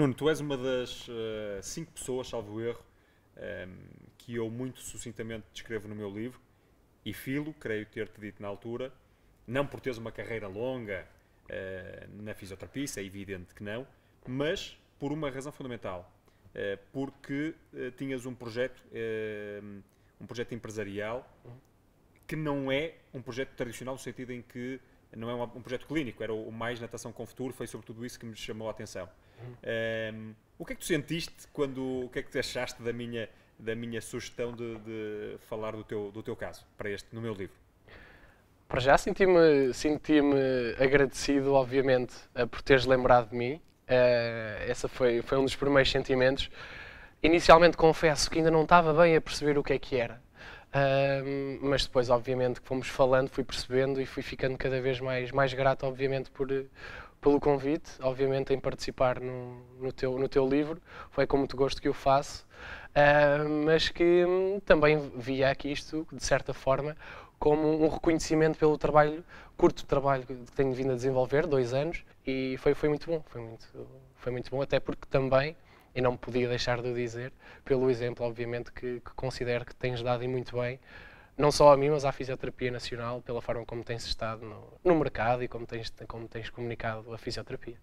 Nuno, tu és uma das uh, cinco pessoas, salvo erro, um, ehm, que eu muito sucintamente descrevo no meu livro. E filo, creio ter-te dito na altura, não por teres uma carreira longa uh, na fisioterapia, é evidente que não, mas por uma razão fundamental. Uh, porque tinhas um projeto, ehm, um projeto empresarial que não é um projeto tradicional no sentido em que não é um, um projeto clínico, era o, o Mais Natação com Futuro, foi sobretudo isso que me chamou a atenção. Um, ehm, o que é que tu sentiste quando. O que é que tu achaste da minha, da minha sugestão de, de falar do teu, do teu caso para este, no meu livro? Para já senti-me senti agradecido, obviamente, eh, por teres lembrado de mim. Uh, essa foi, foi um dos primeiros sentimentos. Inicialmente confesso que ainda não estava bem a perceber o que é que era. Uh, mas depois, obviamente, que fomos falando, fui percebendo e fui ficando cada vez mais, mais grato, obviamente, por, pelo convite, obviamente em participar no, no, teu, no teu livro, foi com muito gosto que o faço, uh, mas que um, também via aqui isto, de certa forma, como um reconhecimento pelo trabalho, curto trabalho que tenho vindo a desenvolver, dois anos, e foi, foi muito bom, foi muito, foi muito bom, até porque também, e não podia deixar de o dizer, pelo exemplo, obviamente, que, que considero que tens dado e muito bem não só a mim, mas à fisioterapia nacional, pela forma como tens estado no, no mercado e como tens, como tens comunicado a fisioterapia.